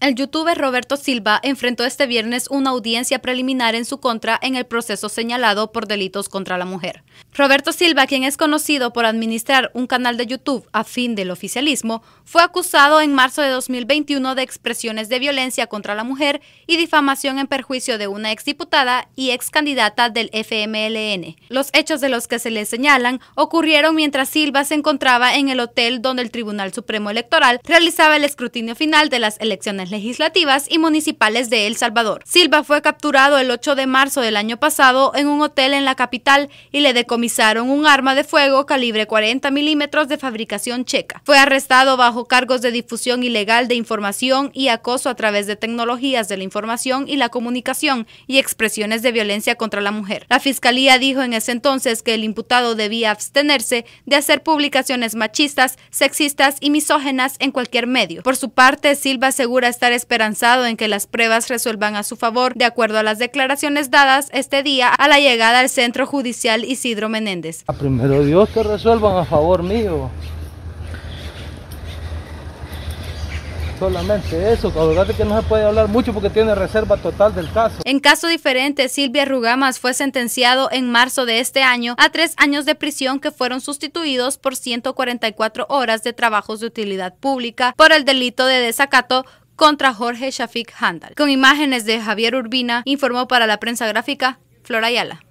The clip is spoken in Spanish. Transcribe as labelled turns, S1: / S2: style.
S1: El youtuber Roberto Silva enfrentó este viernes una audiencia preliminar en su contra en el proceso señalado por delitos contra la mujer. Roberto Silva, quien es conocido por administrar un canal de YouTube a fin del oficialismo, fue acusado en marzo de 2021 de expresiones de violencia contra la mujer y difamación en perjuicio de una exdiputada y ex candidata del FMLN. Los hechos de los que se le señalan ocurrieron mientras Silva se encontraba en el hotel donde el Tribunal Supremo Electoral realizaba el escrutinio final de las elecciones legislativas y municipales de El Salvador. Silva fue capturado el 8 de marzo del año pasado en un hotel en la capital y le decomisaron un arma de fuego calibre 40 milímetros de fabricación checa. Fue arrestado bajo cargos de difusión ilegal de información y acoso a través de tecnologías de la información y la comunicación y expresiones de violencia contra la mujer. La fiscalía dijo en ese entonces que el imputado debía abstenerse de hacer publicaciones machistas, sexistas y misógenas en cualquier medio. Por su parte, Silva asegura estar esperanzado en que las pruebas resuelvan a su favor, de acuerdo a las declaraciones dadas este día a la llegada al Centro Judicial Isidro Menéndez.
S2: A primero Dios que resuelvan a favor
S3: mío.
S1: solamente
S3: eso, la que no se puede hablar mucho porque tiene reserva total del caso.
S1: En caso diferente, Silvia Rugamas fue sentenciado en marzo de este año a tres años de prisión que fueron sustituidos por 144 horas de trabajos de utilidad pública por el delito de desacato contra Jorge Shafik Handal. Con imágenes de Javier Urbina, informó para la prensa gráfica Flora Ayala.